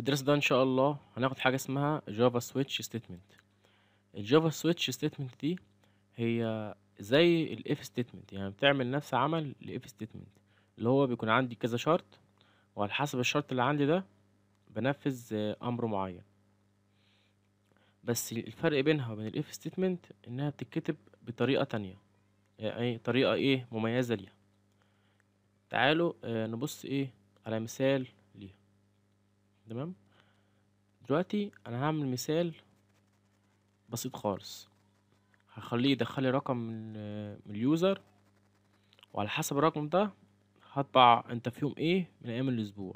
في الدرس ده ان شاء الله هناخد حاجه اسمها جافا سويتش ستيتمنت الجافا سويتش ستيتمنت دي هي زي الاف ستيتمنت يعني بتعمل نفس عمل الاف ستيتمنت اللي هو بيكون عندي كذا شرط وعلى حسب الشرط اللي عندي ده بنفذ آه، امر معين بس الفرق بينها وبين الاف ستيتمنت انها بتتكتب بطريقه تانية يعني طريقه ايه مميزه ليها تعالوا آه، نبص ايه على مثال تمام دلوقتي انا هعمل مثال بسيط خالص هخليه يدخل لي رقم من اليوزر وعلى حسب الرقم ده هطبع انت في يوم ايه من ايام الاسبوع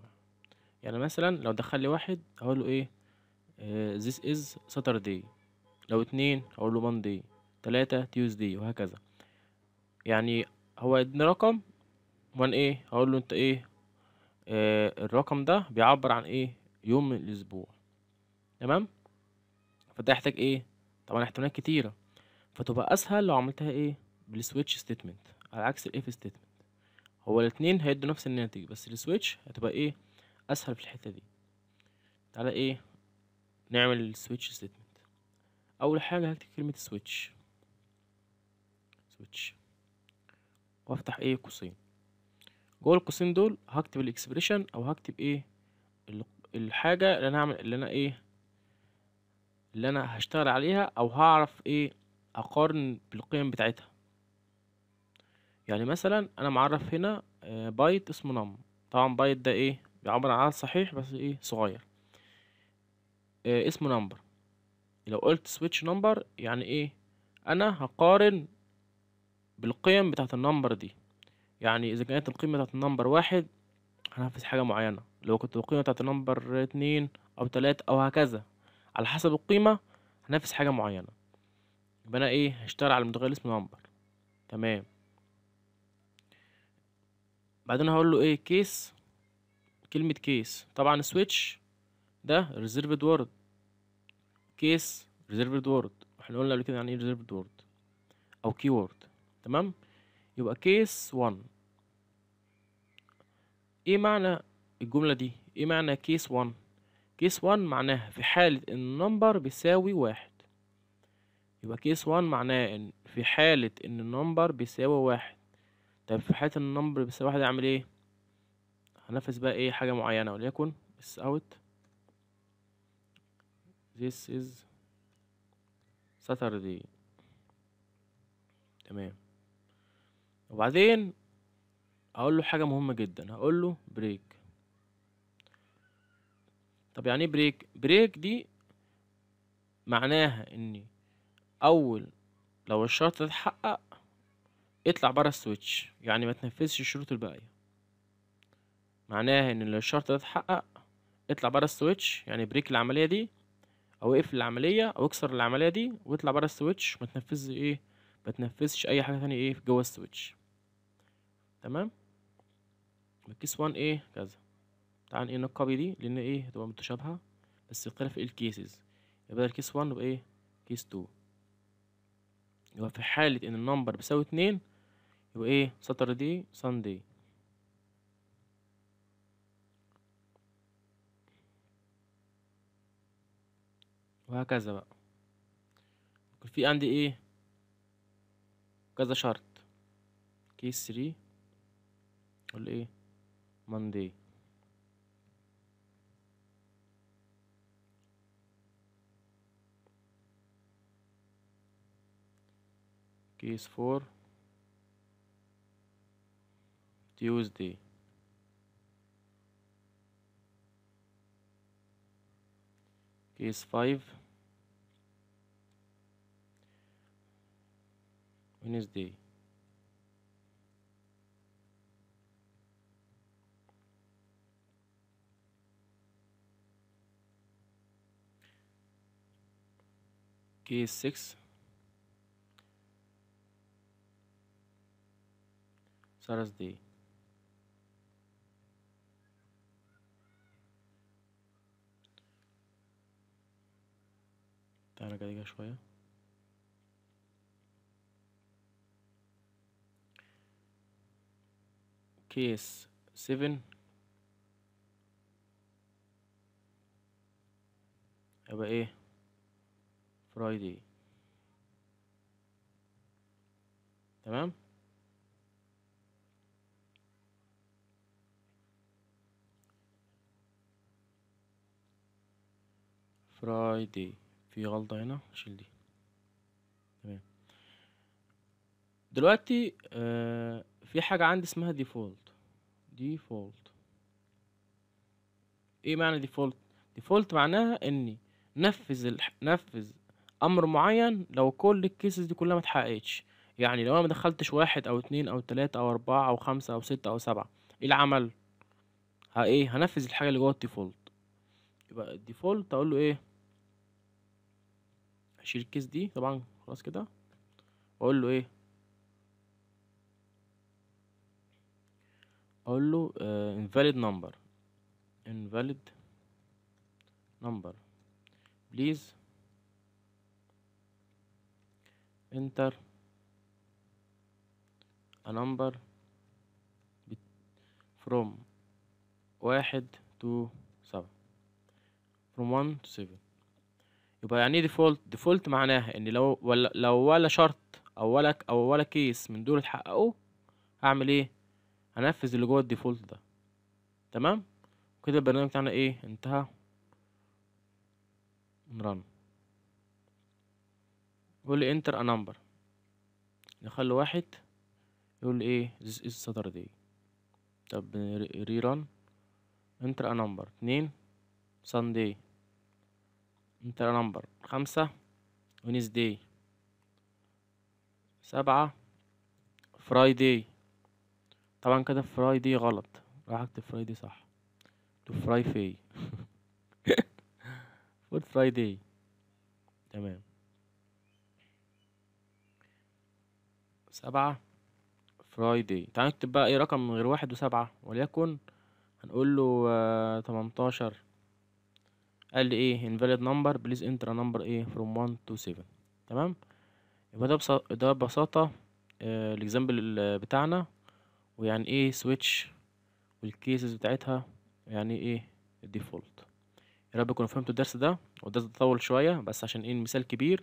يعني مثلا لو دخل لي واحد هقول له ايه آه، this is saturday لو اتنين هقول له monday تلاتة tuesday وهكذا يعني هو ادني رقم وان ايه هقول له انت ايه آه الرقم ده بيعبر عن ايه يوم من الأسبوع تمام فده يحتاج إيه طبعا احتمالات كتيرة فتبقى أسهل لو عملتها إيه بالسويتش ستيتمنت على عكس الإف ستيتمنت هو الاتنين هيدوا نفس الناتج بس السويتش هتبقى إيه أسهل في الحتة دي تعالى إيه نعمل السويتش ستيتمنت أول حاجة هكتب كلمة سويتش سويتش وافتح ايه قوسين جوه القوسين دول هكتب الاكسبريشن او هكتب ايه الحاجة اللي انا هعمل اللي انا ايه اللي انا هشتغل عليها او هعرف ايه اقارن بالقيم بتاعتها يعني مثلا انا معرف هنا آه، بايت اسمه نم طبعا بايت ده ايه بيعبر عن عدد صحيح بس ايه صغير إيه اسمه نمبر لو قلت سويتش نمبر يعني ايه انا هقارن بالقيم بتاعت النمبر دي يعني اذا كانت القيمة بتاعت النمبر واحد هنفذ حاجة معينة لو كنت القيمة بتاعت نمبر اتنين أو تلاتة أو هكذا على حسب القيمة هنفذ حاجة معينة يبقى أنا إيه هشتغل على المتغير اسمه نمبر تمام بعدين هقول له إيه كيس كلمة كيس طبعا سويتش ده ريزيرفد وورد كيس ريزيرفد وورد احنا قلنا قبل كده يعني ايه ريزيرفد وورد او كي وورد تمام يبقى كيس 1 ايه معنى الجملة دي ايه معنى كيس 1 كيس 1 معناها في حالة ان النمبر بيساوي واحد يبقى كيس 1 معناه ان في حالة ان النمبر بيساوي واحد طب في حالة ان النمبر بيساوي واحد اعمل ايه هنفذ بقى ايه حاجة معينة وليكن بس اوت this is Saturday تمام وبعدين هقول له حاجه مهمه جدا هقول له بريك طب يعني ايه بريك بريك دي معناها ان اول لو الشرط ده اتحقق اطلع بره السويتش يعني ما تنفذش الشروط الباقيه معناها ان لو الشرط ده اتحقق اطلع بره السويتش يعني بريك العمليه دي او اقفل العمليه او اكسر العمليه دي واطلع بره السويتش ما تنفذش ايه ما تنفذش اي حاجه تانية ايه جوه السويتش تمام كيس 1 ايه كذا تعال ايه نقبي دي لان ايه هتبقى متشابهه بس القينا في الكيسز يبقى الكيس 1 يبقى ايه كيس 2 يبقى في حاله ان النمبر بيساوي 2 يبقى ايه ساتردي ساندي وهكذا بقى يكون في عندي ايه كذا شرط كيس 3 ولا ايه Monday. Case 4 Tuesday. Case 5 Wednesday. Case 6 saras d tara kadiga shoya k7 aba eh? فرايدي تمام فرايدي في غلطة هنا شيل دي تمام دلوقتي آه، في حاجة عندي اسمها ديفولت ديفولت ايه معنى ديفولت ديفولت معناها اني نفذ نفذ امر معين لو كل الكيسز دي كلها ما اتحققتش يعني لو انا ما دخلتش واحد او اتنين او تلاتة او اربعة او خمسة او ستة او سبعة ايه العمل ها ايه هنفذ الحاجة اللي جوه الديفولت يبقى الديفولت اقول له ايه اشيل الكيس دي طبعا خلاص كده واقول له ايه اقول له آه، invalid number invalid number please enter a number from واحد to سبعة from one to seven يبقى يعني ايه ديفولت ديفولت معناها ان لو ولا لو ولا شرط او ولا او ولا كيس من دول اتحققوا هعمل ايه هنفذ اللي جوه الديفولت ده تمام كده البرنامج بتاعنا ايه انتهى نرن يقول لي انتر ا نمبر نخلي واحد يقول لي ايه this is Saturday طب ري ران انتر ا نمبر اتنين Sunday انتر ا نمبر خمسة دي سبعة Friday طبعا كده فرايدي غلط راح اكتب فرايدي صح تو فراي في فود فرايدي تمام سبعة فرايدي تعال نكتب بقى ايه رقم من غير واحد وسبعة وليكن هنقول له آه تمنتاشر قال لي ايه invalid number please enter a number ايه from 1 to 7 تمام يبقى ده ده ببساطة آه، الاكزامبل بتاعنا ويعني ايه switch والكيسز بتاعتها يعني ايه الديفولت يا رب تكونوا فهمتوا الدرس ده والدرس ده طول شوية بس عشان ايه المثال كبير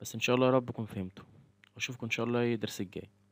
بس ان شاء الله يا رب تكونوا فهمتوا واشوفكم ان شاء الله الدرس الجاي